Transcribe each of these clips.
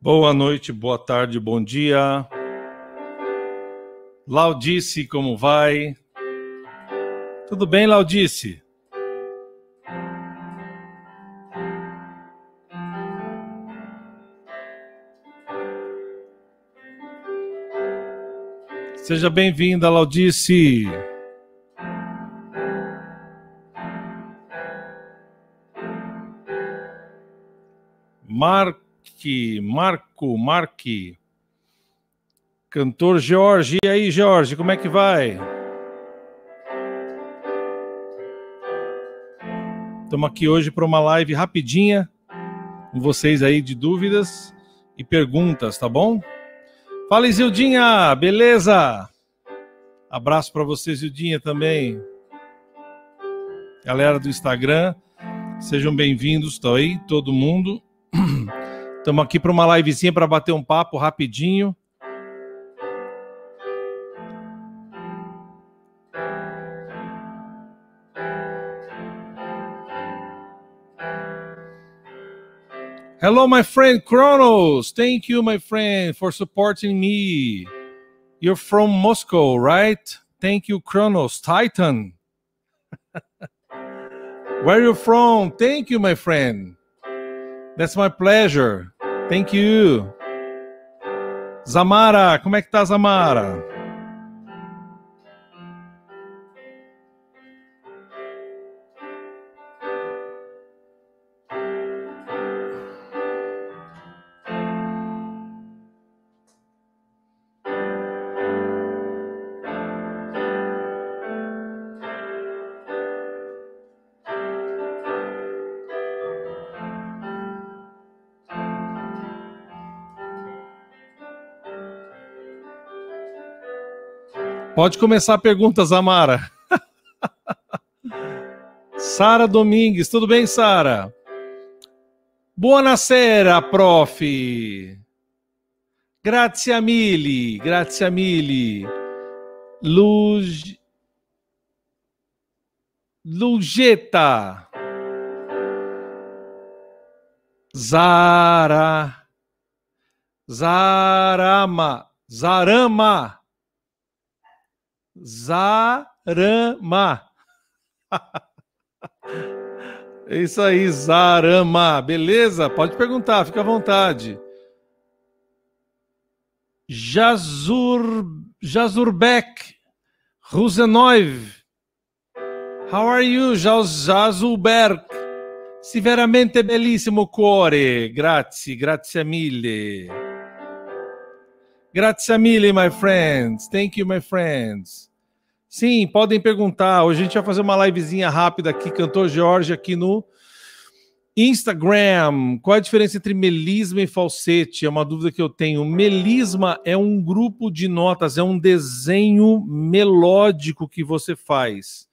Boa noite, boa tarde, bom dia. Laudice, como vai? Tudo bem, Laudice? Seja bem-vinda, Laudice. Marque, Marco, Marque. Cantor Jorge. E aí, Jorge, como é que vai? Estamos aqui hoje para uma live rapidinha com vocês aí de dúvidas e perguntas, tá bom? Fala, Isildinha, beleza? Abraço para você, Isildinha, também. Galera do Instagram, sejam bem-vindos, estão aí, todo mundo. Estamos aqui para uma livezinha para bater um papo rapidinho. Hello, my friend Kronos. Thank you, my friend, for supporting me. You're from Moscow, right? Thank you, Kronos. Titan. Where you from? Thank you, my friend. That's my pleasure. Thank you. Zamara, como é que tá, Zamara? Pode começar perguntas, Amara. Sara Domingues, tudo bem, Sara? noite, prof. Grazie mille, grazie mille. Luz... Lugeta. Zara. Zarama. Zarama. Zarama. É isso aí, Zarama. Beleza? Pode perguntar, fica à vontade. Jazur, Jazurbek Ruzenoiv. How are you, Jazurbek? Severamente belíssimo cuore. Grazie, grazie mille. Grazie mille, my friends. Thank you, my friends. Sim, podem perguntar. Hoje a gente vai fazer uma livezinha rápida aqui, cantor Jorge, aqui no Instagram. Qual é a diferença entre melisma e falsete? É uma dúvida que eu tenho. Melisma é um grupo de notas, é um desenho melódico que você faz.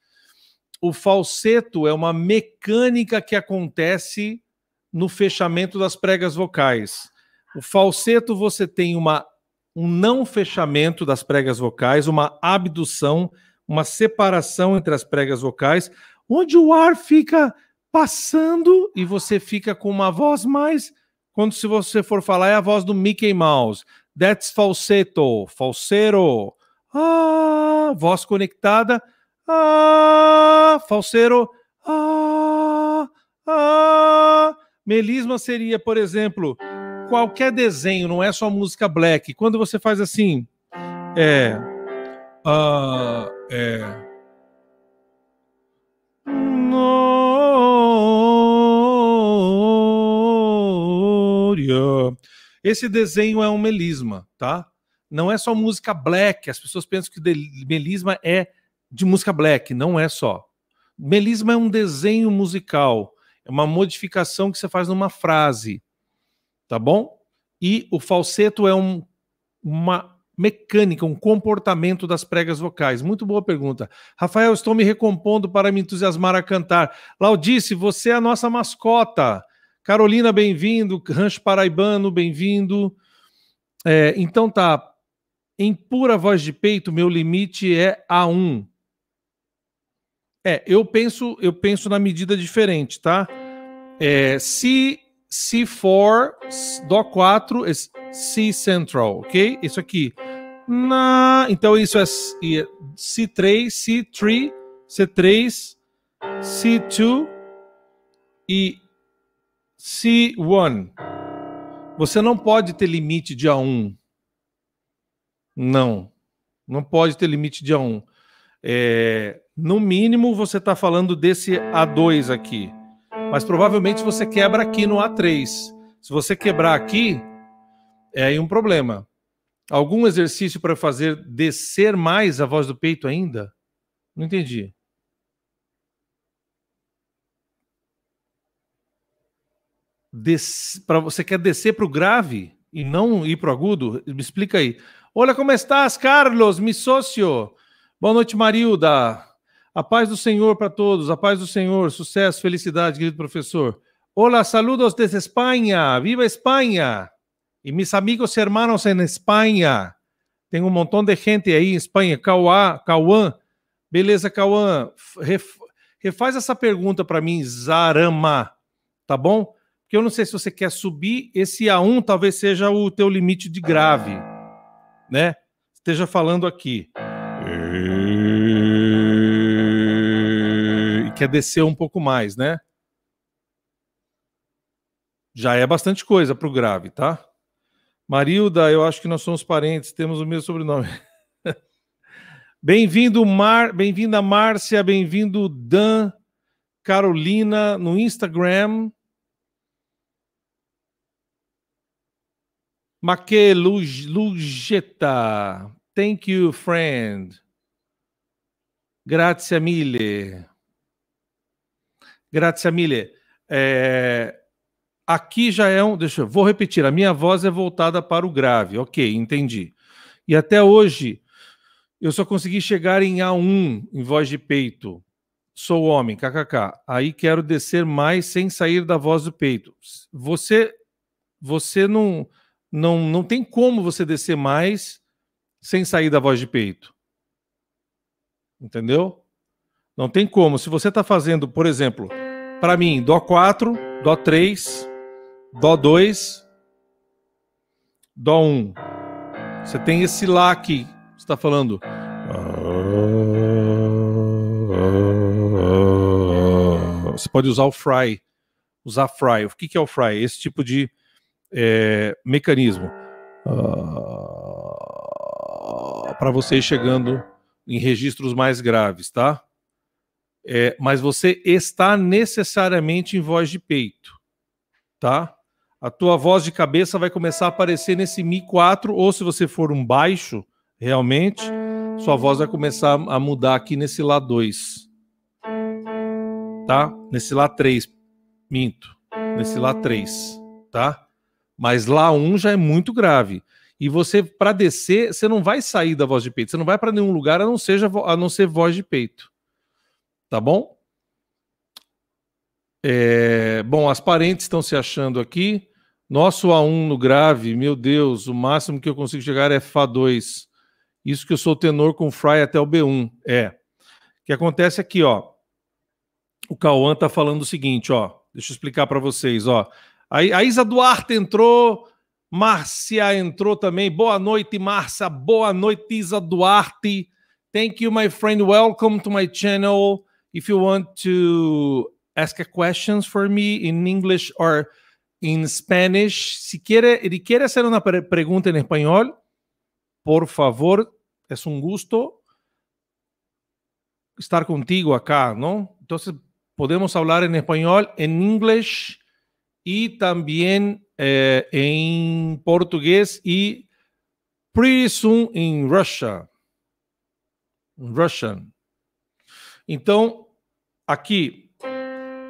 O falseto é uma mecânica que acontece no fechamento das pregas vocais. O falseto você tem uma um não fechamento das pregas vocais, uma abdução, uma separação entre as pregas vocais, onde o ar fica passando e você fica com uma voz mais. Quando se você for falar, é a voz do Mickey Mouse. That's falsetto, falseiro. Ah, voz conectada. Ah, Ah, ah. Melisma seria, por exemplo qualquer desenho, não é só música black. Quando você faz assim, é, uh, é esse desenho é um melisma, tá? Não é só música black. As pessoas pensam que melisma é de música black, não é só. Melisma é um desenho musical, é uma modificação que você faz numa frase tá bom? E o falseto é um, uma mecânica, um comportamento das pregas vocais. Muito boa pergunta. Rafael, estou me recompondo para me entusiasmar a cantar. Laudice, você é a nossa mascota. Carolina, bem-vindo. Rancho Paraibano, bem-vindo. É, então tá. Em pura voz de peito, meu limite é A1. É, eu penso, eu penso na medida diferente, tá? É, se C4, Dó 4, C Central, ok? Isso aqui. Na... Então isso é C3, C3, C3, C2 e é C1. Você não pode ter limite de A1. Não. Não pode ter limite de A1. É... no mínimo, você está falando desse A2 aqui. Mas provavelmente você quebra aqui no A3. Se você quebrar aqui, é aí um problema. Algum exercício para fazer descer mais a voz do peito ainda? Não entendi. Para Pra... Você quer descer para o grave e não ir para o agudo? Me explica aí. Olha como estás, Carlos, mi socio. Boa noite, Marilda. A paz do Senhor para todos, a paz do Senhor, sucesso, felicidade, querido professor. Olá, saludos desde Espanha, viva Espanha! E meus amigos e hermanos em Espanha. Tem um montão de gente aí em Espanha. Cauã, Cauã. Beleza, Cauã. refaz essa pergunta para mim, Zarama, tá bom? Porque eu não sei se você quer subir, esse A1 talvez seja o teu limite de grave, né? Esteja falando aqui. E quer descer um pouco mais, né? Já é bastante coisa para o grave, tá? Marilda, eu acho que nós somos parentes, temos o mesmo sobrenome. Bem-vindo, Mar... bem-vinda Márcia, bem-vindo Dan, Carolina no Instagram. Maque Lugeta, thank you, friend. Grazie mille. Grazie mille. É, aqui já é um. Deixa eu. Vou repetir. A minha voz é voltada para o grave. Ok, entendi. E até hoje eu só consegui chegar em A1 em voz de peito. Sou homem, kkk. Aí quero descer mais sem sair da voz do peito. Você, você não, não, não tem como você descer mais sem sair da voz de peito. Entendeu? Não tem como. Se você está fazendo, por exemplo para mim, Dó 4, Dó 3, Dó 2, Dó 1. Você tem esse Lá aqui, você está falando. Você pode usar o fry, usar fry. O que, é o fry? Esse tipo de é, mecanismo. Ah, para você ir chegando em registros mais graves, tá? é, mas você está necessariamente em voz de peito, tá? A tua voz de cabeça vai começar a aparecer nesse Mi 4, ou se você for um baixo, realmente, sua voz vai começar a mudar aqui nesse Lá 2, tá? Nesse Lá 3, minto, nesse Lá 3, tá? Mas Lá 1 já é muito grave. E você, para descer, você não vai sair da voz de peito, você não vai para nenhum lugar a não, seja, a não ser voz de peito. Tá bom? É, bom, as parentes estão se achando aqui. Nosso A1 no grave, meu Deus, o máximo que eu consigo chegar é Fá2. Isso que eu sou tenor com Fry até o B1. É. O que acontece aqui, ó. O Cauã tá falando o seguinte, ó. Deixa eu explicar para vocês, ó. A, a Isa Duarte entrou, Márcia entrou também. Boa noite, Márcia. Boa noite, Isa Duarte. Thank you, my friend. Welcome to my channel. if you want to ask questions for me in English or in Spanish, si quiere, quiere hacer una pregunta en español, por favor, es un gusto estar contigo acá, ¿no? Entonces, podemos hablar en español, en inglés y también eh, en portugués y pretty soon in Russia. Russian. Então, aqui,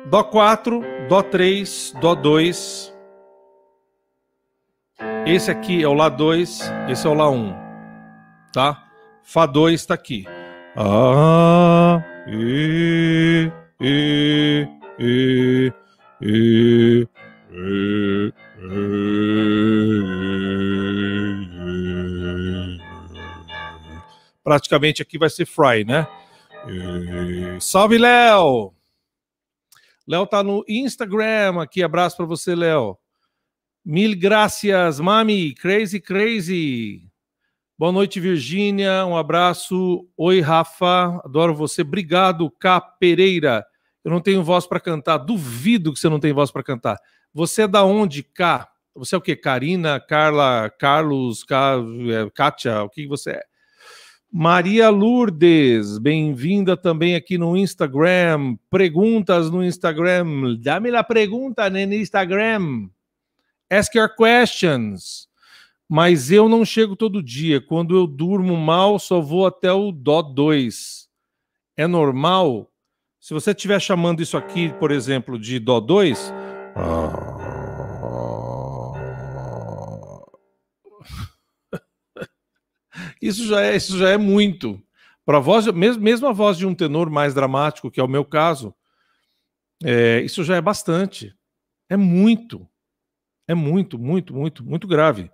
Dó 4, Dó 3, Dó 2. Esse aqui é o Lá 2, esse é o Lá 1. Tá? Fá 2 está aqui. Ah, e, e, e, e, e, e. Praticamente aqui vai ser Fry, né? E... Salve, Léo! Léo tá no Instagram aqui. Abraço para você, Léo. Mil graças, mami. Crazy, crazy. Boa noite, Virgínia. Um abraço. Oi, Rafa. Adoro você. Obrigado, K. Pereira. Eu não tenho voz para cantar. Duvido que você não tenha voz para cantar. Você é da onde, K? Você é o quê? Karina, Carla, Carlos, é, Kátia? O que você é? Maria Lourdes, bem-vinda também aqui no Instagram. Perguntas no Instagram. Dá-me a pergunta né, no Instagram. Ask your questions. Mas eu não chego todo dia. Quando eu durmo mal, só vou até o dó 2. É normal? Se você estiver chamando isso aqui, por exemplo, de dó 2. Ah. Isso já é, isso já é muito. Para voz, mesmo, mesmo a voz de um tenor mais dramático, que é o meu caso, é, isso já é bastante. É muito. É muito, muito, muito, muito grave.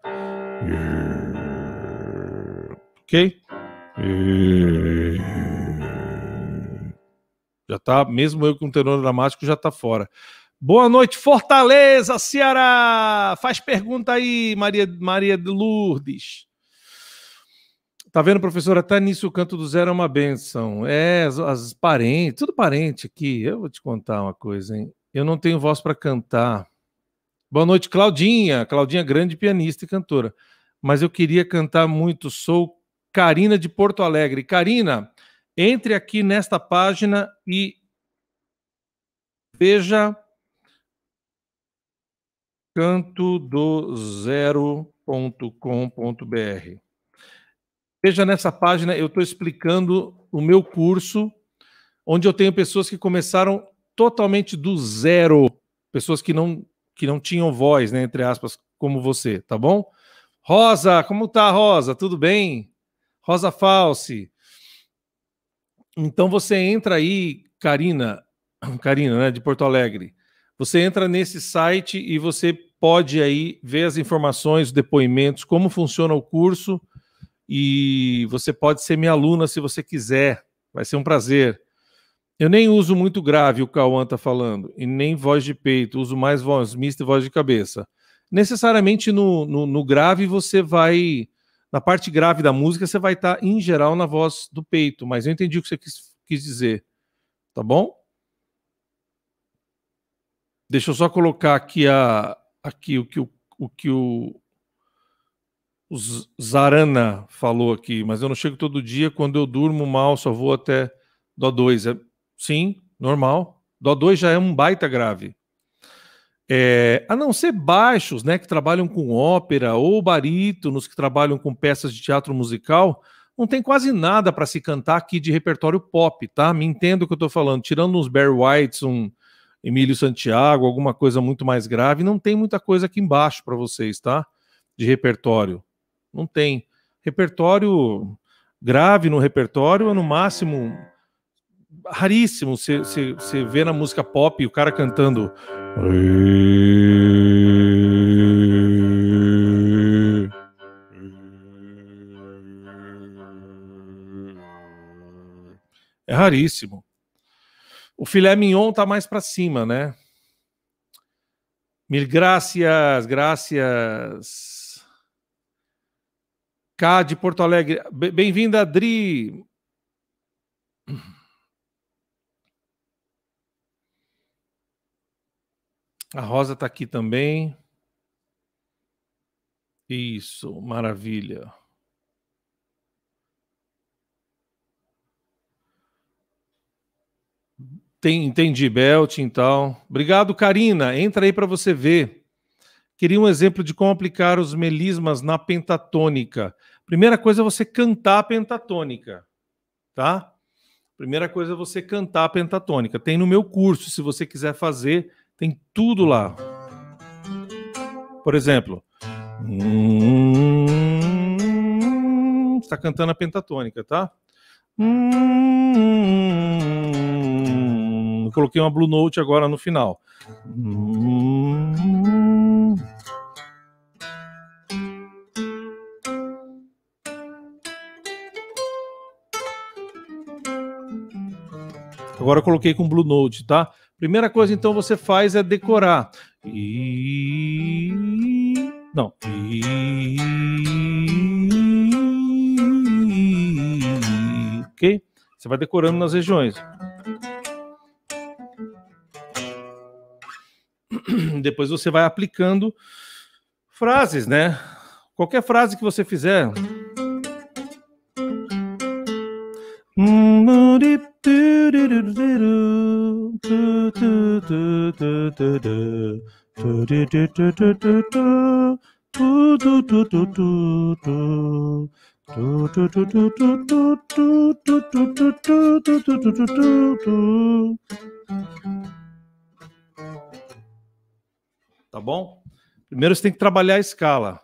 Ok? Já tá, mesmo eu com um tenor dramático, já tá fora. Boa noite, Fortaleza, Ceará! Faz pergunta aí, Maria, Maria de Lourdes. Tá vendo, professora? Até nisso o canto do zero é uma benção. É, as, as parentes, tudo parente aqui. Eu vou te contar uma coisa, hein? Eu não tenho voz para cantar. Boa noite, Claudinha. Claudinha, grande pianista e cantora. Mas eu queria cantar muito. Sou Carina de Porto Alegre. Carina, entre aqui nesta página e veja canto do zero.com.br. Veja nessa página, eu estou explicando o meu curso, onde eu tenho pessoas que começaram totalmente do zero, pessoas que não que não tinham voz, né, entre aspas, como você, tá bom? Rosa, como tá, Rosa? Tudo bem? Rosa False. Então você entra aí, Karina, Karina, né, de Porto Alegre. Você entra nesse site e você pode aí ver as informações, os depoimentos, como funciona o curso e você pode ser minha aluna se você quiser. Vai ser um prazer. Eu nem uso muito grave, o Cauã está falando, e nem voz de peito, uso mais voz mista e voz de cabeça. Necessariamente no, no, no grave você vai. Na parte grave da música, você vai estar, tá, em geral, na voz do peito, mas eu entendi o que você quis, quis dizer. Tá bom? Deixa eu só colocar aqui, a, aqui o que o, o, que o o Zarana falou aqui, mas eu não chego todo dia, quando eu durmo mal, só vou até Dó 2. É, sim, normal. Dó 2 já é um baita grave. É, a não ser baixos, né, que trabalham com ópera ou barítonos que trabalham com peças de teatro musical, não tem quase nada para se cantar aqui de repertório pop, tá? Me entendo o que eu estou falando. Tirando uns Barry Whites, um Emílio Santiago, alguma coisa muito mais grave, não tem muita coisa aqui embaixo para vocês, tá? De repertório. Não tem. Repertório grave no repertório, é no máximo, raríssimo você vê na música pop o cara cantando. É raríssimo. O filé mignon tá mais para cima, né? Mil gracias, gracias. K de Porto Alegre. Bem-vinda, Adri. A Rosa está aqui também. Isso, maravilha. Tem, entendi, Belt, então. Obrigado, Karina. Entra aí para você ver. Queria um exemplo de como aplicar os melismas na pentatônica. Primeira coisa é você cantar a pentatônica, tá? Primeira coisa é você cantar a pentatônica. Tem no meu curso, se você quiser fazer, tem tudo lá. Por exemplo, está hum, cantando a pentatônica, tá? Hum, eu coloquei uma Blue Note agora no final. Hum. Agora eu coloquei com Blue Note, tá? Primeira coisa então você faz é decorar. E não. E... OK? Você vai decorando nas regiões. Depois você vai aplicando frases, né? Qualquer frase que você fizer. Hum, Tá bom? Primeiro você tem que trabalhar a escala.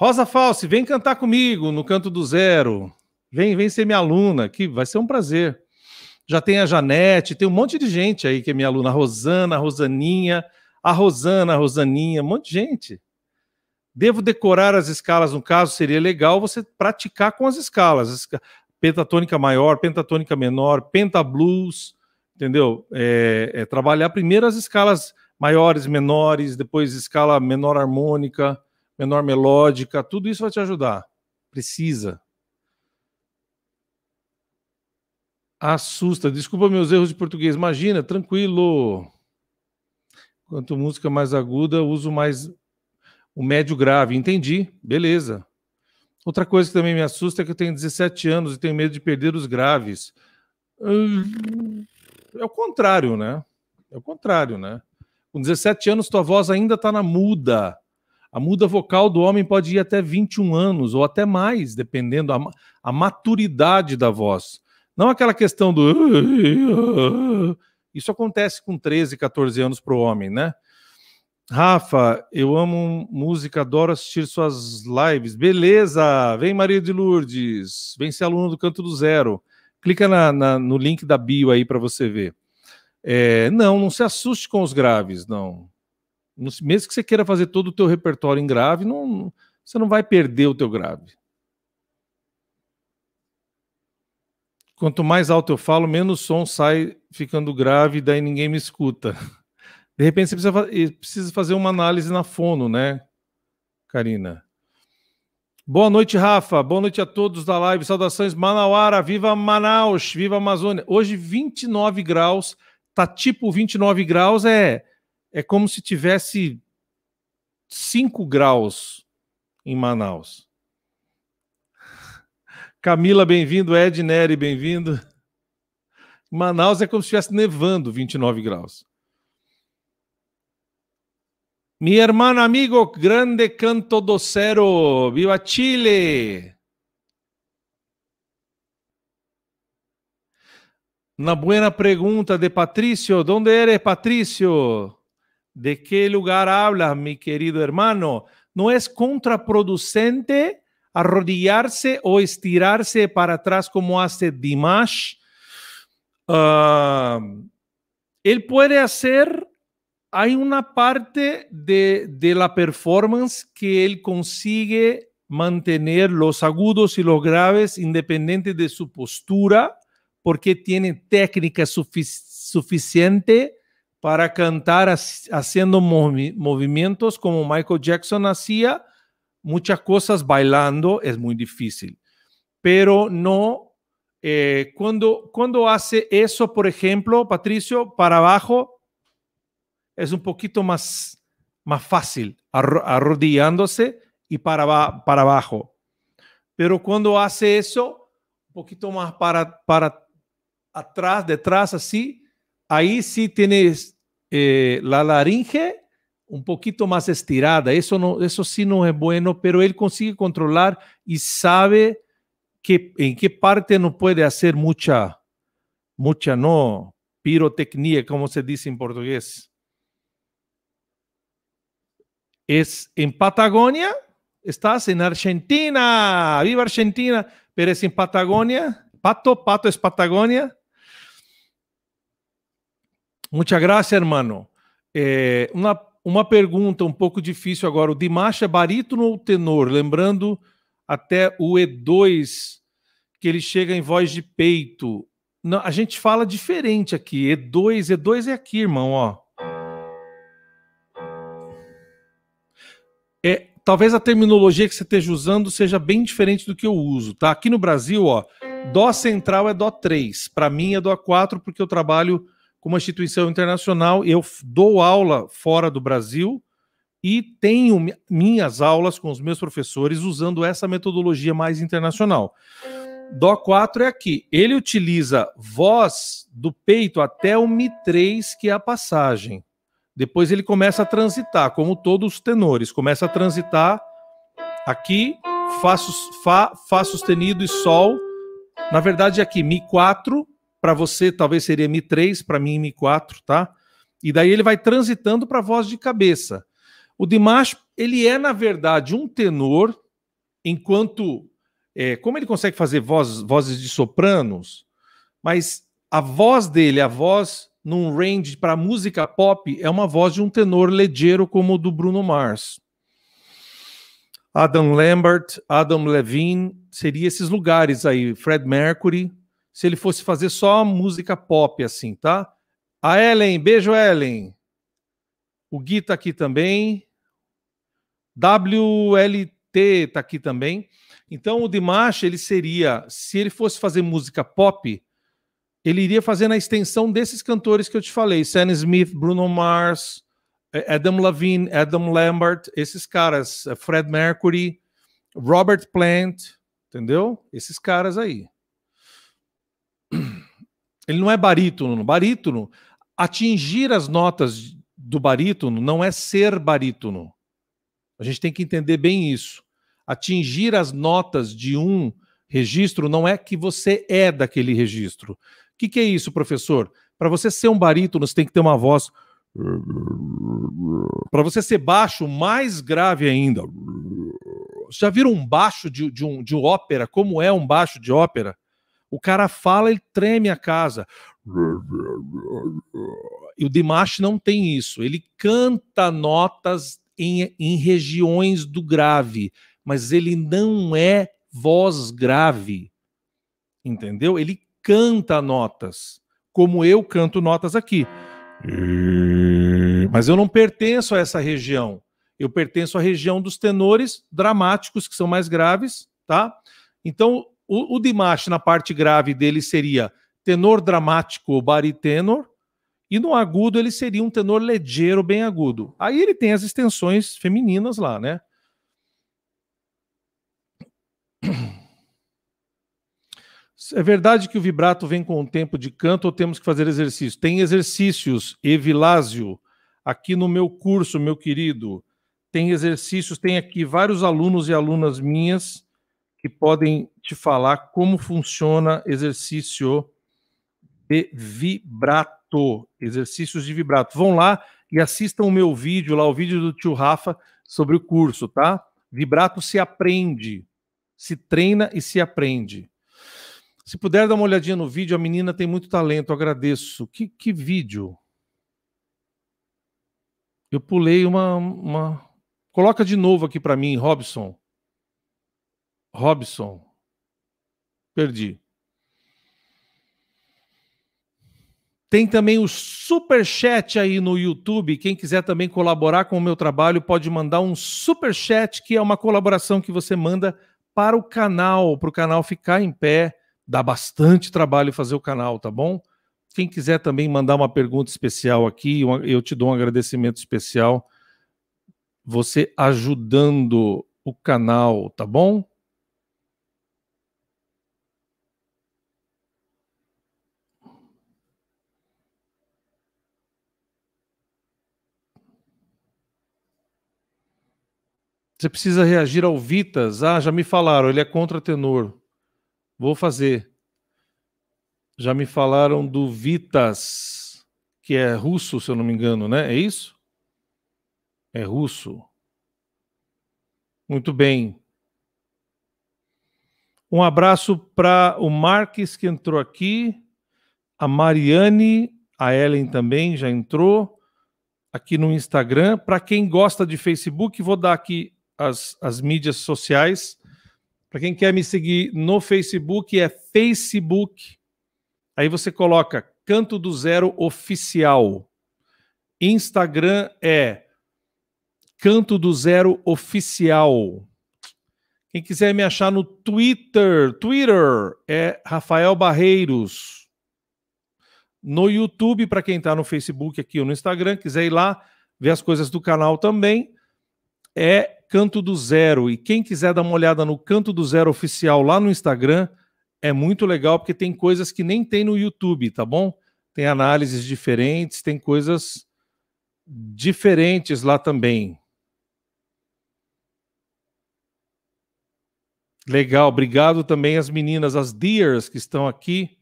Rosa Falsi, vem cantar comigo no canto do zero. Vem, vem ser minha aluna, que vai ser um prazer já tem a Janete, tem um monte de gente aí que é minha aluna, a Rosana, a Rosaninha, a Rosana, a Rosaninha, um monte de gente. Devo decorar as escalas, no caso, seria legal você praticar com as escalas. Pentatônica maior, pentatônica menor, pentablues, entendeu? É, é trabalhar primeiro as escalas maiores, menores, depois escala menor harmônica, menor melódica, tudo isso vai te ajudar. Precisa. Assusta. Desculpa meus erros de português. Imagina, tranquilo. Quanto música mais aguda, uso mais o médio grave. Entendi. Beleza. Outra coisa que também me assusta é que eu tenho 17 anos e tenho medo de perder os graves. É o contrário, né? É o contrário, né? Com 17 anos, tua voz ainda está na muda. A muda vocal do homem pode ir até 21 anos ou até mais, dependendo da a maturidade da voz. Não aquela questão do. Isso acontece com 13, 14 anos para o homem, né? Rafa, eu amo música, adoro assistir suas lives. Beleza! Vem Maria de Lourdes, vem ser aluno do Canto do Zero. Clica na, na, no link da bio aí para você ver. É, não, não se assuste com os graves, não. Mesmo que você queira fazer todo o teu repertório em grave, não, você não vai perder o teu grave. Quanto mais alto eu falo, menos som sai ficando grave, daí ninguém me escuta. De repente você precisa, precisa fazer uma análise na fono, né, Karina? Boa noite, Rafa. Boa noite a todos da live. Saudações, Manauara. Viva Manaus, viva Amazônia. Hoje, 29 graus. Tá tipo 29 graus, é, é como se tivesse 5 graus em Manaus. Camila, bem-vindo. Ed Neri, bem-vindo. Manaus é como se estivesse nevando 29 graus. Mi hermano amigo, grande canto do cero. Viva Chile! Na buena pergunta de Patricio, onde eres, Patricio? De que lugar hablas, mi querido hermano? Não é contraproducente arrodillarse o estirarse para atrás como hace Dimash. Ah, él puede hacer, hay una parte de, la performance que él consigue mantener los agudos y los graves independiente de su postura, porque tiene técnica suficiente para cantar haciendo movimientos como Michael Jackson hacía, muchas cosas bailando es muy difícil, pero no eh, cuando, cuando hace eso, por ejemplo, Patricio, para abajo es un poquito más, más fácil, arrodillándose y para, para abajo. Pero cuando hace eso, un poquito más para, para atrás, detrás, así, ahí sí tienes eh, la laringe un poquito más estirada. Eso, no, eso sí no es bueno, pero él consigue controlar y sabe que, en qué parte no puede hacer mucha, mucha, no, pirotecnia, como se dice en portugués. Es en Patagonia, estás en Argentina, viva Argentina, pero es en Patagonia. Pato, pato es Patagonia. Muchas gracias, hermano. Eh, una Uma pergunta um pouco difícil agora. O Dimash é barítono ou tenor? Lembrando até o E2, que ele chega em voz de peito. Não, a gente fala diferente aqui. E2, E2 é aqui, irmão, ó. É, talvez a terminologia que você esteja usando seja bem diferente do que eu uso, tá? Aqui no Brasil, ó, dó central é dó 3. Para mim é dó 4 porque eu trabalho com uma instituição internacional, eu dou aula fora do Brasil e tenho minhas aulas com os meus professores usando essa metodologia mais internacional. Dó 4 é aqui. Ele utiliza voz do peito até o Mi 3, que é a passagem. Depois ele começa a transitar, como todos os tenores. Começa a transitar aqui, Fá, Fá, Fá sustenido e Sol. Na verdade, é aqui, Mi 4, para você, talvez seria Mi3, para mim, Mi4, tá? E daí ele vai transitando para voz de cabeça. O Dimash, ele é, na verdade, um tenor, enquanto. É, como ele consegue fazer voz, vozes de sopranos, mas a voz dele, a voz num range para música pop, é uma voz de um tenor ligeiro como o do Bruno Mars. Adam Lambert, Adam Levine, seria esses lugares aí, Fred Mercury, se ele fosse fazer só música pop, assim, tá? A Ellen, beijo, Ellen. O Gui tá aqui também. WLT tá aqui também. Então, o Dimash, ele seria, se ele fosse fazer música pop, ele iria fazer na extensão desses cantores que eu te falei: Sam Smith, Bruno Mars, eh, Adam Levine, Adam Lambert, esses caras, eh, Fred Mercury, Robert Plant, entendeu? Esses caras aí. Ele não é barítono. Barítono, atingir as notas do barítono não é ser barítono. A gente tem que entender bem isso. Atingir as notas de um registro não é que você é daquele registro. O que, que é isso, professor? Para você ser um barítono, você tem que ter uma voz. Para você ser baixo, mais grave ainda. Já viram um baixo de, de, um, de ópera? Como é um baixo de ópera? O cara fala, ele treme a casa. E o Dimash não tem isso. Ele canta notas em, em regiões do grave, mas ele não é voz grave. Entendeu? Ele canta notas, como eu canto notas aqui. Mas eu não pertenço a essa região. Eu pertenço à região dos tenores dramáticos, que são mais graves, tá? Então, o, o Dimash, na parte grave dele, seria tenor dramático ou baritenor, e no agudo ele seria um tenor ligeiro, bem agudo. Aí ele tem as extensões femininas lá, né? É verdade que o vibrato vem com o tempo de canto ou temos que fazer exercício? Tem exercícios, Evilásio, aqui no meu curso, meu querido. Tem exercícios, tem aqui vários alunos e alunas minhas que podem te falar como funciona exercício de vibrato, exercícios de vibrato. Vão lá e assistam o meu vídeo lá, o vídeo do tio Rafa sobre o curso, tá? Vibrato se aprende, se treina e se aprende. Se puder dar uma olhadinha no vídeo, a menina tem muito talento, agradeço. Que, que vídeo? Eu pulei uma, uma... Coloca de novo aqui para mim, Robson. Robson. Perdi. Tem também o super chat aí no YouTube. Quem quiser também colaborar com o meu trabalho pode mandar um super chat que é uma colaboração que você manda para o canal, para o canal ficar em pé. Dá bastante trabalho fazer o canal, tá bom? Quem quiser também mandar uma pergunta especial aqui, eu te dou um agradecimento especial. Você ajudando o canal, tá bom? Você precisa reagir ao Vitas. Ah, já me falaram, ele é contratenor. Vou fazer. Já me falaram do Vitas, que é russo, se eu não me engano, né? É isso? É russo. Muito bem. Um abraço para o Marques, que entrou aqui, a Mariane, a Ellen também já entrou aqui no Instagram. Para quem gosta de Facebook, vou dar aqui as, as mídias sociais. Para quem quer me seguir no Facebook, é Facebook. Aí você coloca Canto do Zero Oficial. Instagram é Canto do Zero Oficial. Quem quiser me achar no Twitter, Twitter é Rafael Barreiros. No YouTube, para quem está no Facebook aqui ou no Instagram, quiser ir lá ver as coisas do canal também, é Canto do Zero. E quem quiser dar uma olhada no Canto do Zero oficial lá no Instagram, é muito legal porque tem coisas que nem tem no YouTube, tá bom? Tem análises diferentes, tem coisas diferentes lá também. Legal, obrigado também às meninas, as Dears que estão aqui.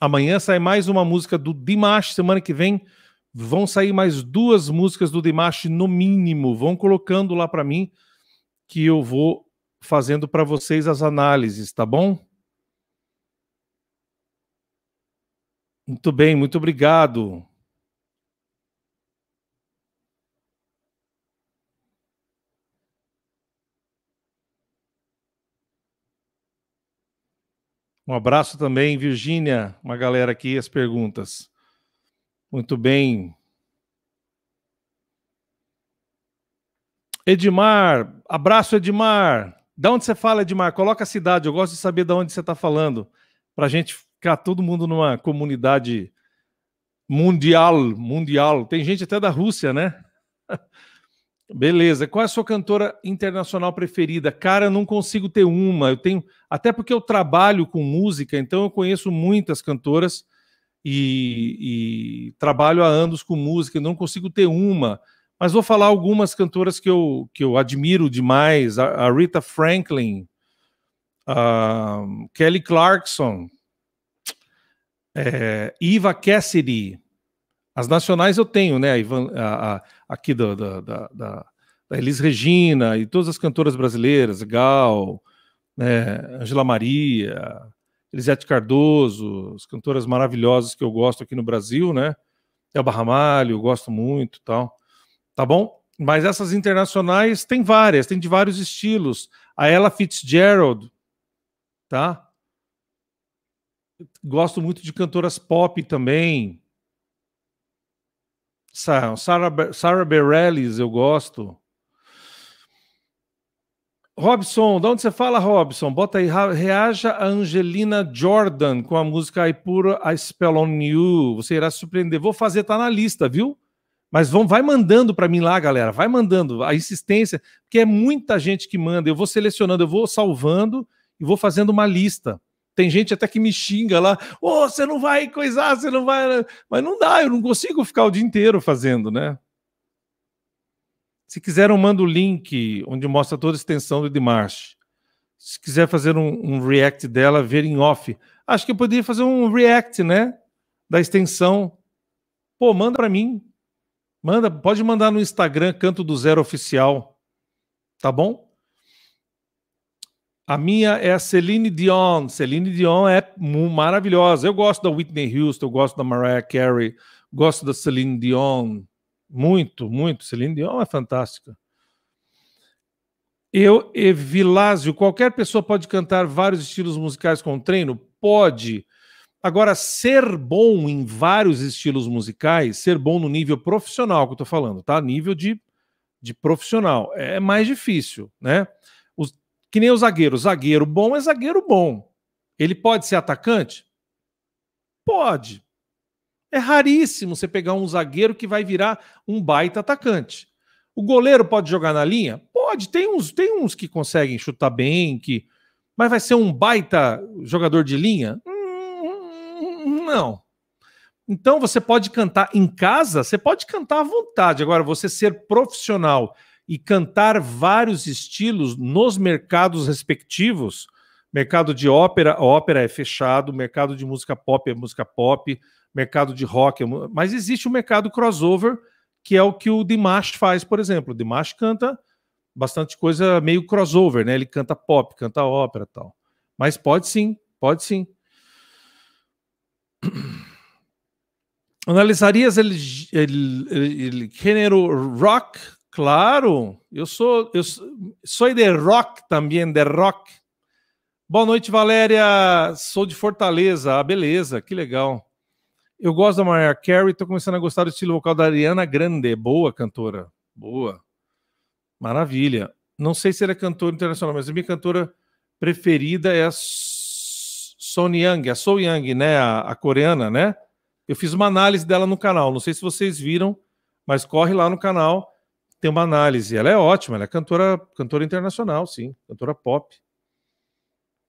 Amanhã sai mais uma música do Dimash, semana que vem Vão sair mais duas músicas do Dimash no mínimo. Vão colocando lá para mim que eu vou fazendo para vocês as análises, tá bom? Muito bem, muito obrigado. Um abraço também, Virgínia, uma galera aqui, as perguntas. Muito bem. Edmar, abraço, Edmar. Da onde você fala, Edmar? Coloca a cidade, eu gosto de saber da onde você está falando, para a gente ficar todo mundo numa comunidade mundial, mundial. Tem gente até da Rússia, né? Beleza. Qual é a sua cantora internacional preferida? Cara, eu não consigo ter uma. Eu tenho, até porque eu trabalho com música, então eu conheço muitas cantoras e, e trabalho há anos com música, não consigo ter uma, mas vou falar algumas cantoras que eu, que eu admiro demais: a, a Rita Franklin, a Kelly Clarkson, é, Eva Cassidy. As nacionais eu tenho, né? A, a, aqui da, da, da, da, Elis Regina e todas as cantoras brasileiras, Gal, né? Angela Maria, Elisete Cardoso, as cantoras maravilhosas que eu gosto aqui no Brasil, né? Elba Ramalho, gosto muito tal. Tá bom? Mas essas internacionais tem várias, tem de vários estilos. A Ella Fitzgerald, tá? Gosto muito de cantoras pop também. Sarah, Sarah Bareilles eu gosto. Robson, de onde você fala, Robson? Bota aí, reaja a Angelina Jordan com a música I Pura a Spell on You. Você irá se surpreender. Vou fazer, tá na lista, viu? Mas vão, vai mandando para mim lá, galera. Vai mandando a insistência, porque é muita gente que manda. Eu vou selecionando, eu vou salvando e vou fazendo uma lista. Tem gente até que me xinga lá, ô, oh, você não vai coisar, você não vai. Mas não dá, eu não consigo ficar o dia inteiro fazendo, né? Se quiser, eu mando o link onde mostra toda a extensão do Dimash. Se quiser fazer um, um react dela, ver em off. Acho que eu poderia fazer um react, né? Da extensão. Pô, manda para mim. Manda, pode mandar no Instagram Canto do Zero Oficial. Tá bom? A minha é a Celine Dion. Celine Dion é maravilhosa. Eu gosto da Whitney Houston, eu gosto da Mariah Carey, gosto da Celine Dion. Muito, muito. Celine Dion é fantástica. Eu, e qualquer pessoa pode cantar vários estilos musicais com treino? Pode. Agora, ser bom em vários estilos musicais, ser bom no nível profissional que eu estou falando, tá? Nível de, de profissional. É mais difícil, né? Os, que nem o zagueiro. Zagueiro bom é zagueiro bom. Ele pode ser atacante? Pode. É raríssimo você pegar um zagueiro que vai virar um baita atacante. O goleiro pode jogar na linha? Pode, tem uns, tem uns que conseguem chutar bem, que mas vai ser um baita jogador de linha? Hum, não. Então você pode cantar em casa, você pode cantar à vontade. Agora, você ser profissional e cantar vários estilos nos mercados respectivos, mercado de ópera, ópera é fechado, mercado de música pop é música pop, mercado de rock, é mas existe o mercado crossover, que é o que o Dimash faz, por exemplo. O Dimash canta bastante coisa meio crossover, né? Ele canta pop, canta ópera tal. Mas pode sim, pode sim. Analisarias ele, ele, ele, ele gênero rock? Claro, eu sou eu sou de rock também, de rock. Boa noite, Valéria. Sou de Fortaleza. Ah, beleza, que legal. Eu gosto da Mariah Carey, tô começando a gostar do estilo vocal da Ariana Grande. Boa cantora. Boa. Maravilha. Não sei se ela é cantora internacional, mas a minha cantora preferida é a Son Young, a Soo Young, né? A, a, coreana, né? Eu fiz uma análise dela no canal. Não sei se vocês viram, mas corre lá no canal. Tem uma análise. Ela é ótima, ela é cantora, cantora internacional, sim, cantora pop.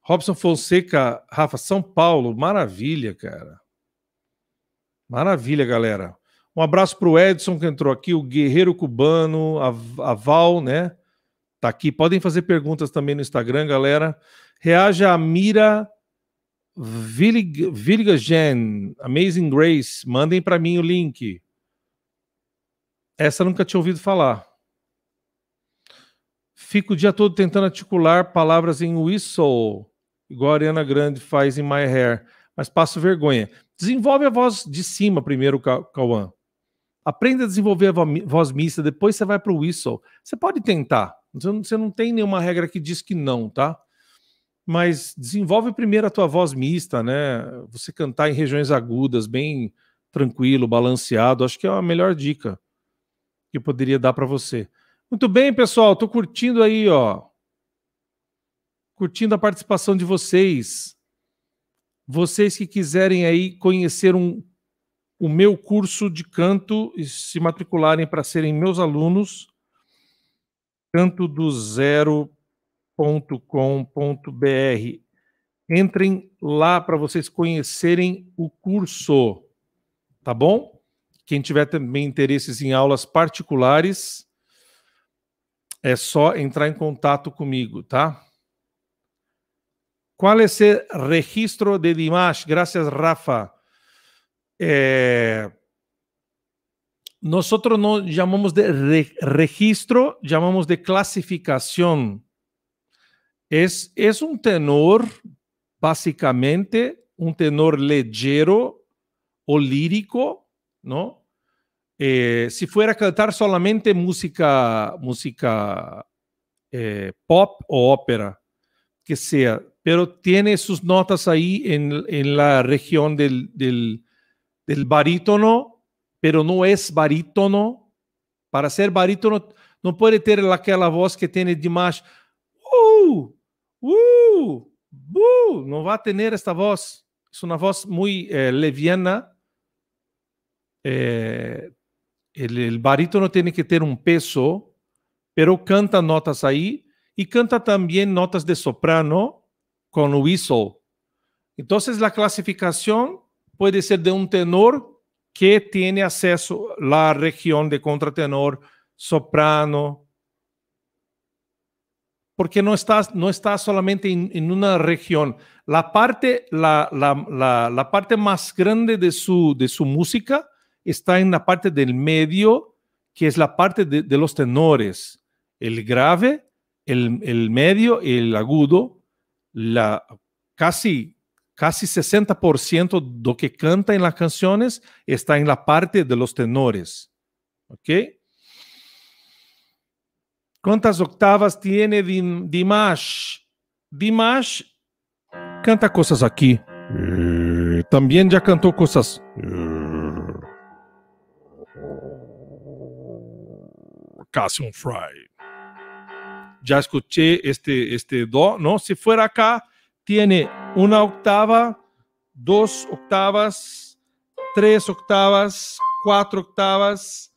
Robson Fonseca, Rafa, São Paulo, maravilha, cara. Maravilha, galera. Um abraço para o Edson que entrou aqui, o Guerreiro Cubano, a, a Val, né? Tá aqui. Podem fazer perguntas também no Instagram, galera. Reaja a Mira Villig, Amazing Grace. Mandem para mim o link. Essa eu nunca tinha ouvido falar. Fico o dia todo tentando articular palavras em whistle, igual a Ariana Grande faz em My Hair, mas passo vergonha. Desenvolve a voz de cima primeiro, Cauã. Aprenda a desenvolver a voz mista, depois você vai para o whistle. Você pode tentar. Você não tem nenhuma regra que diz que não, tá? Mas desenvolve primeiro a tua voz mista, né? Você cantar em regiões agudas, bem tranquilo, balanceado. Acho que é a melhor dica que eu poderia dar para você. Muito bem, pessoal. Tô curtindo aí, ó. Curtindo a participação de vocês. Vocês que quiserem aí conhecer um, o meu curso de canto e se matricularem para serem meus alunos, canto do zero.com.br. Entrem lá para vocês conhecerem o curso, tá bom? Quem tiver também interesses em aulas particulares, é só entrar em contato comigo, tá? ¿Cuál es el registro de Dimash? Gracias, Rafa. Eh, nosotros no llamamos de registro, llamamos de clasificación. Es, es un tenor, básicamente, un tenor ligero, o lírico, ¿no? Eh, si fuera a cantar solamente música, música eh, pop o ópera, que sea, pero tiene sus notas ahí en, la región del, del, barítono, pero no es barítono. Para ser barítono, no puede tener aquella voz que tiene Dimash. no va a tener esta voz. Es una voz muy eh, leviana. Eh, el barítono tiene que tener un peso, pero canta notas ahí y canta también notas de soprano con whistle. Entonces la clasificación puede ser de un tenor que tiene acceso a la región de contratenor, soprano, porque no está, no está solamente en, una región. La parte, la, la, parte más grande de su, de su música está en la parte del medio, que es la parte de, de los tenores, el grave el, medio el agudo, la casi casi 60% de lo que canta en las canciones está en la parte de los tenores. ¿Ok? ¿Cuántas octavas tiene Dimash? Dimash canta cosas aquí. Eh, también ya cantó cosas. Eh, casi un fry ya escuché este, este do, ¿no? Si fuera acá, tiene una octava, dos octavas, tres octavas, cuatro octavas,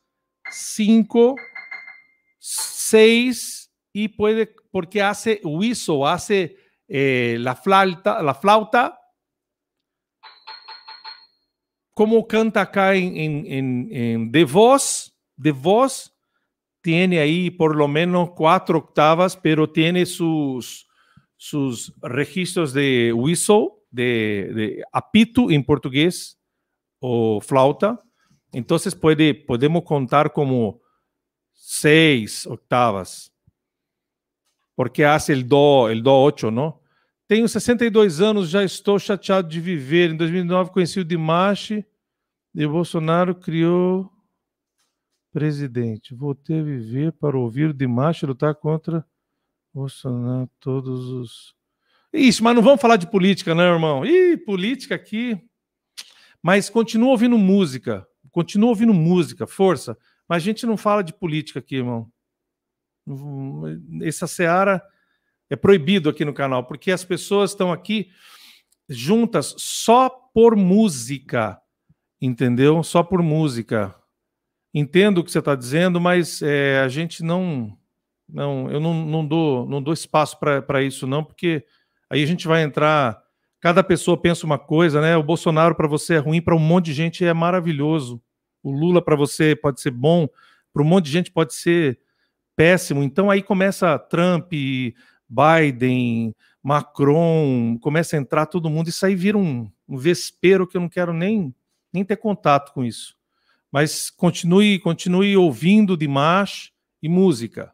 cinco, seis, y puede, porque hace huizo, hace eh, la flauta, la flauta, como canta acá en, en, en, de voz, de voz, tiene ahí por lo menos cuatro octavas, pero tiene sus, sus registros de whistle, de, apito en portugués o flauta. Entonces puede, podemos contar como seis octavas, porque hace el do, el do ocho, ¿no? Tenho 62 años, ya estou chateado de viver. Em 2009 e conocí o Dimash de Bolsonaro criou presidente. Voltei a viver para ouvir o Dimash lutar contra Bolsonaro, todos os. Isso, mas não vamos falar de política, né, irmão? Ih, política aqui. Mas continua ouvindo música. Continua ouvindo música, força. Mas a gente não fala de política aqui, irmão. Essa seara é proibido aqui no canal, porque as pessoas estão aqui juntas só por música. Entendeu? Só por música entendo o que você está dizendo, mas é, a gente não, não, eu não, não dou, não dou espaço para isso não, porque aí a gente vai entrar. Cada pessoa pensa uma coisa, né? O Bolsonaro para você é ruim, para um monte de gente é maravilhoso. O Lula para você pode ser bom, para um monte de gente pode ser péssimo. Então aí começa Trump, Biden, Macron, começa a entrar todo mundo. Isso aí vira um, um vespeiro que eu não quero nem, nem ter contato com isso. Mas continue, continue ouvindo Dimash e música.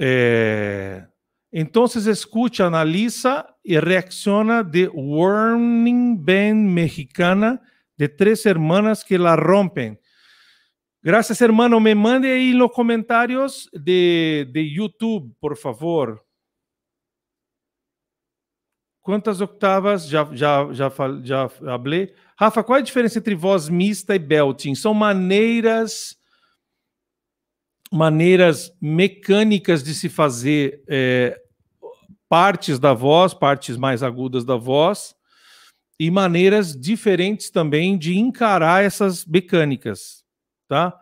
É... Então, escute, analisa e reacciona de Warning Band mexicana de três hermanas que la rompen. Graças, hermano. Me mande aí nos comentários de, de YouTube, por favor. Quantas octavas? Já, já, já, já, já falei. Rafa, qual é a diferença entre voz mista e belting? São maneiras maneiras mecânicas de se fazer é, partes da voz, partes mais agudas da voz, e maneiras diferentes também de encarar essas mecânicas, tá?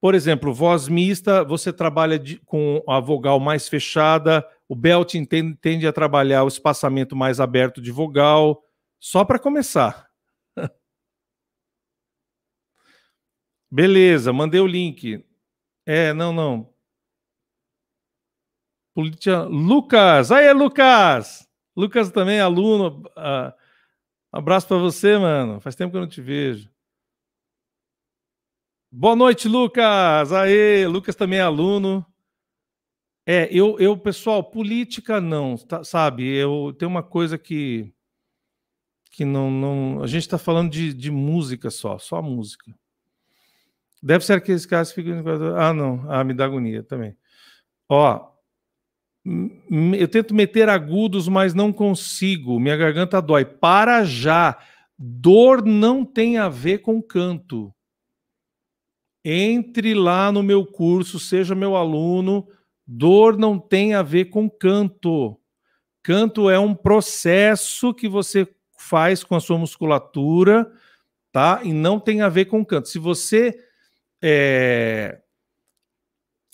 Por exemplo, voz mista, você trabalha de, com a vogal mais fechada, o belting tende, tende a trabalhar o espaçamento mais aberto de vogal, só para começar. Beleza, mandei o link. É, não, não. Política. Lucas! Aê, Lucas! Lucas também, aluno. Uh, abraço para você, mano. Faz tempo que eu não te vejo. Boa noite, Lucas! Aê, Lucas também é aluno. É, eu, eu pessoal, política não, tá, sabe? Eu tenho uma coisa que que não, não a gente está falando de, de música só, só música. Deve ser aqueles esse caso ficam ah não, ah me dá agonia também. Ó, eu tento meter agudos, mas não consigo. Minha garganta dói. Para já. Dor não tem a ver com canto. Entre lá no meu curso, seja meu aluno Dor não tem a ver com canto. Canto é um processo que você faz com a sua musculatura, tá? E não tem a ver com canto. Se você é...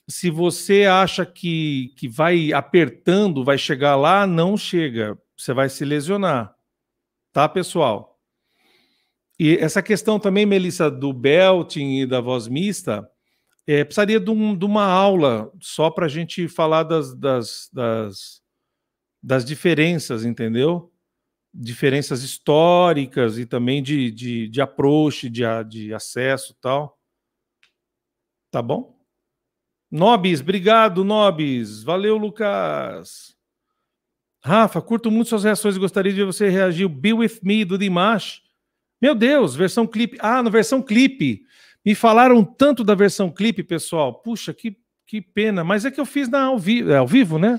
se você acha que, que vai apertando, vai chegar lá, não chega. Você vai se lesionar, tá, pessoal? E essa questão também, Melissa, do belting e da voz mista, é, precisaria de, um, de, uma aula só para a gente falar das, das, das, das, diferenças, entendeu? Diferenças históricas e também de, de, de approach, de, de acesso tal. Tá bom? Nobis, obrigado, Nobis. Valeu, Lucas. Rafa, curto muito suas reações e gostaria de ver você reagir. Be With Me, do Dimash. Meu Deus, versão clipe. Ah, na versão clipe. E falaram tanto da versão clipe, pessoal. Puxa, que, que pena. Mas é que eu fiz na ao vivo, é, ao vivo, né?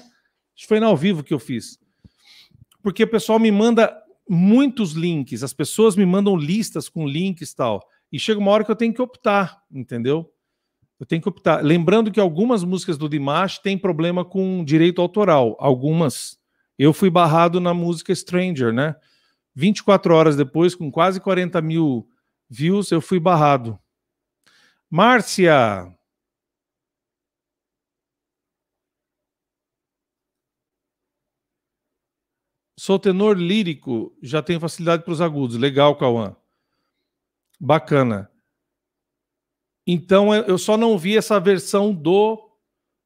Acho que foi na ao vivo que eu fiz. Porque o pessoal me manda muitos links, as pessoas me mandam listas com links e tal. E chega uma hora que eu tenho que optar, entendeu? Eu tenho que optar. Lembrando que algumas músicas do Dimash têm problema com direito autoral, algumas. Eu fui barrado na música Stranger, né? 24 horas depois, com quase 40 mil views, eu fui barrado. Márcia. Sou tenor lírico, já tenho facilidade para os agudos. Legal, Cauã. Bacana. Então, eu só não vi essa versão do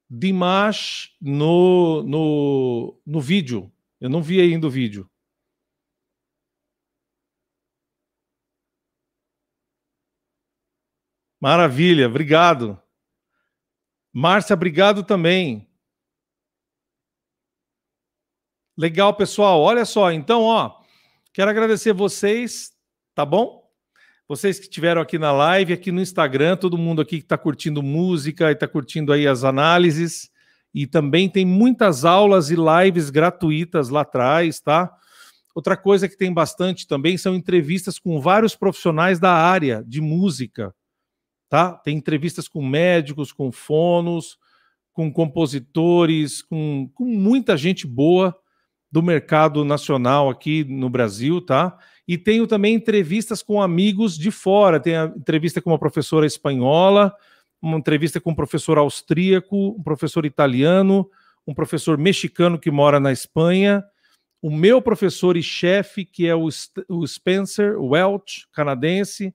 Dimash no, no, no vídeo. Eu não vi ainda o vídeo. Maravilha, obrigado. Márcia, obrigado também. Legal, pessoal. Olha só, então, ó, quero agradecer vocês, tá bom? Vocês que estiveram aqui na live, aqui no Instagram, todo mundo aqui que está curtindo música e está curtindo aí as análises. E também tem muitas aulas e lives gratuitas lá atrás, tá? Outra coisa que tem bastante também são entrevistas com vários profissionais da área de música tá? Tem entrevistas com médicos, com fonos, com compositores, com, com muita gente boa do mercado nacional aqui no Brasil, tá? E tenho também entrevistas com amigos de fora. Tem entrevista com uma professora espanhola, uma entrevista com um professor austríaco, um professor italiano, um professor mexicano que mora na Espanha, o meu professor e chefe, que é o, o Spencer Welch, canadense,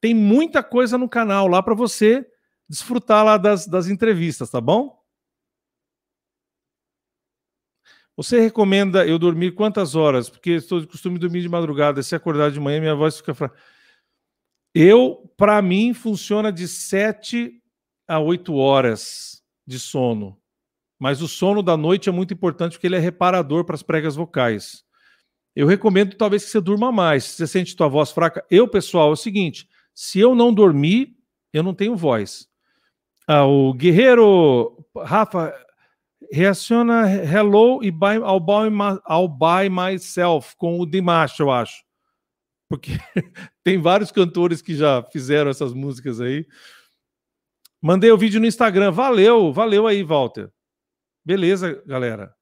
tem muita coisa no canal lá para você desfrutar lá das, das entrevistas, tá bom? Você recomenda eu dormir quantas horas? Porque estou de costume dormir de madrugada. Se acordar de manhã, minha voz fica fraca. Eu, para mim, funciona de 7 a 8 horas de sono. Mas o sono da noite é muito importante porque ele é reparador para as pregas vocais. Eu recomendo talvez que você durma mais. Se você sente tua voz fraca, eu, pessoal, é o seguinte, se eu não dormir, eu não tenho voz. Ah, o Guerreiro Rafa reaciona Hello e by, I'll, buy my, I'll Buy Myself com o Dimash, eu acho. Porque tem vários cantores que já fizeram essas músicas aí. Mandei o vídeo no Instagram. Valeu, valeu aí, Walter. Beleza, galera.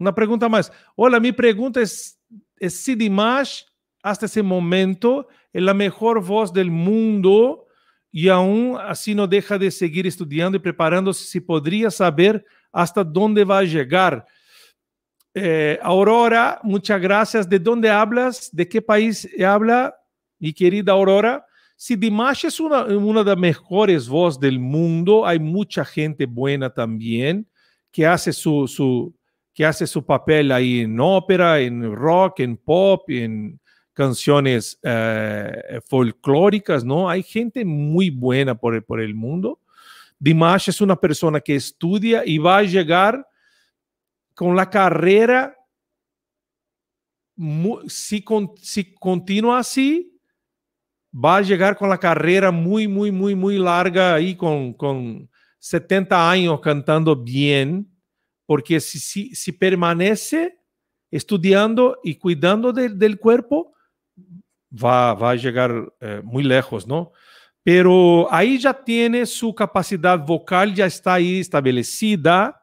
Não pergunta mais. Olha, me pergunta esse é é Dimash hasta ese momento es la mejor voz del mundo y aún así no deja de seguir estudiando y preparándose si podría saber hasta dónde va a llegar. Eh, Aurora, muchas gracias. ¿De dónde hablas? ¿De qué país habla mi querida Aurora? Si Dimash es una, de las mejores voz del mundo, hay mucha gente buena también que hace su, su, que hace su papel ahí en ópera, en rock, en pop, en, canciones eh, folclóricas, ¿no? Hay gente muy buena por el, por el mundo. Dimash es una persona que estudia y va a llegar con la carrera, si, continúa así, va a llegar con la carrera muy, muy, muy, muy larga ahí con, con 70 años cantando bien, porque si, si, permanece estudiando y cuidando del cuerpo, va, va a llegar eh, muy lejos, ¿no? Pero ahí ya tiene su capacidad vocal, ya está ahí establecida,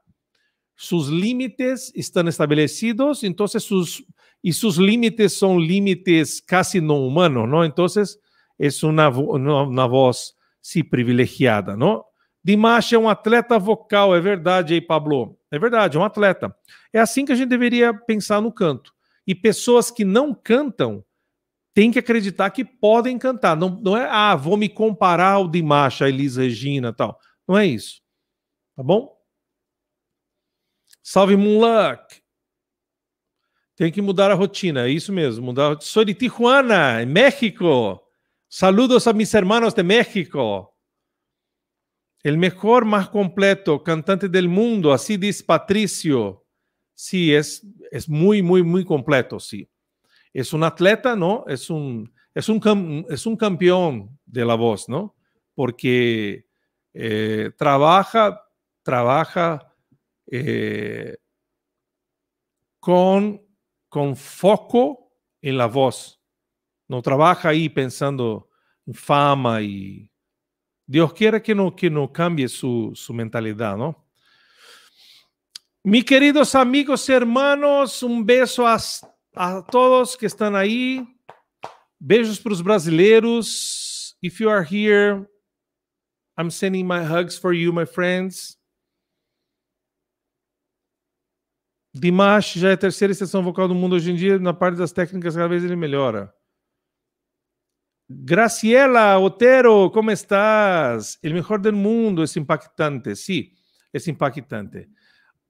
sus límites están establecidos, entonces sus, y sus límites son límites casi no humanos, ¿no? Entonces es una, una, una voz, sí, privilegiada, ¿no? Dimash é um atleta vocal, é verdade, aí, Pablo. É verdade, é um atleta. É assim que a gente deveria pensar no canto. E pessoas que não cantam tem que acreditar que podem cantar. Não, não é, ah, vou me comparar ao Dimash, a Elisa Regina tal. Não é isso. Tá bom? Salve Moonluck! Tem que mudar a rotina, é isso mesmo. Mudar. Sou de Tijuana, México. Saludos a mis hermanos de México. El mejor, mais completo cantante del mundo, Assim diz Patricio. Sí, é, muito, muito, muito, muy completo, sí. es un atleta, ¿no? Es un, es es un campeón de la voz, ¿no? Porque eh, trabaja, trabaja eh, con, con foco en la voz. No trabaja ahí pensando en fama y... Dios quiere que no, que no cambie su, su mentalidad, ¿no? Mis queridos amigos y hermanos, un beso hasta a todos que estão aí. Beijos para os brasileiros. If you are here, I'm sending my hugs for you, my friends. Dimash já é a terceira extensão vocal do mundo hoje em dia. Na parte das técnicas, cada vez ele melhora. Graciela Otero, como estás? O melhor do mundo, é impactante. Sí, é impactante.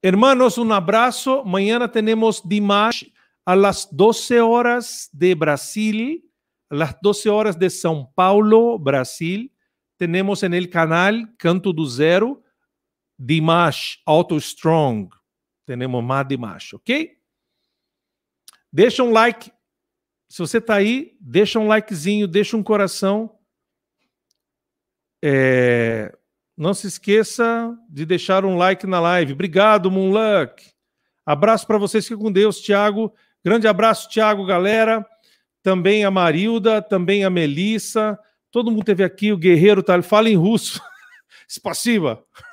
Hermanos, um abraço. Amanhã temos Dimash. Às 12 horas de Brasil, às 12 horas de São Paulo, Brasil, temos no el canal Canto do Zero, Dimash, Auto Strong. Temos mais Dimash, ok? Deixa um like. Se você está aí, deixa um likezinho, deixa um coração. É... Não se esqueça de deixar um like na live. Obrigado, Moonluck. Abraço para vocês, fiquem com Deus. Tiago, Grande abraço, Tiago, galera. Também a Marilda, também a Melissa. Todo mundo teve aqui, o Guerreiro tá. Ele fala em russo. Spassiva.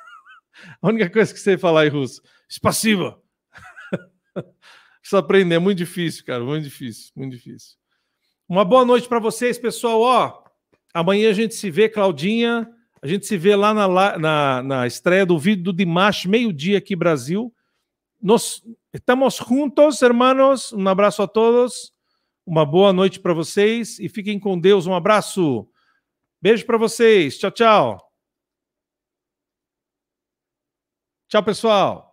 A única coisa que sei falar em russo. Spassiva. Precisa aprender, é muito difícil, cara. Muito difícil, muito difícil. Uma boa noite para vocês, pessoal. Ó, amanhã a gente se vê, Claudinha. A gente se vê lá na, na, na estreia do vídeo do Dimash, meio-dia aqui, Brasil estamos juntos, hermanos. Um abraço a todos. Uma boa noite para vocês e fiquem com Deus. Um abraço. Beijo para vocês. Tchau, tchau. Tchau, pessoal.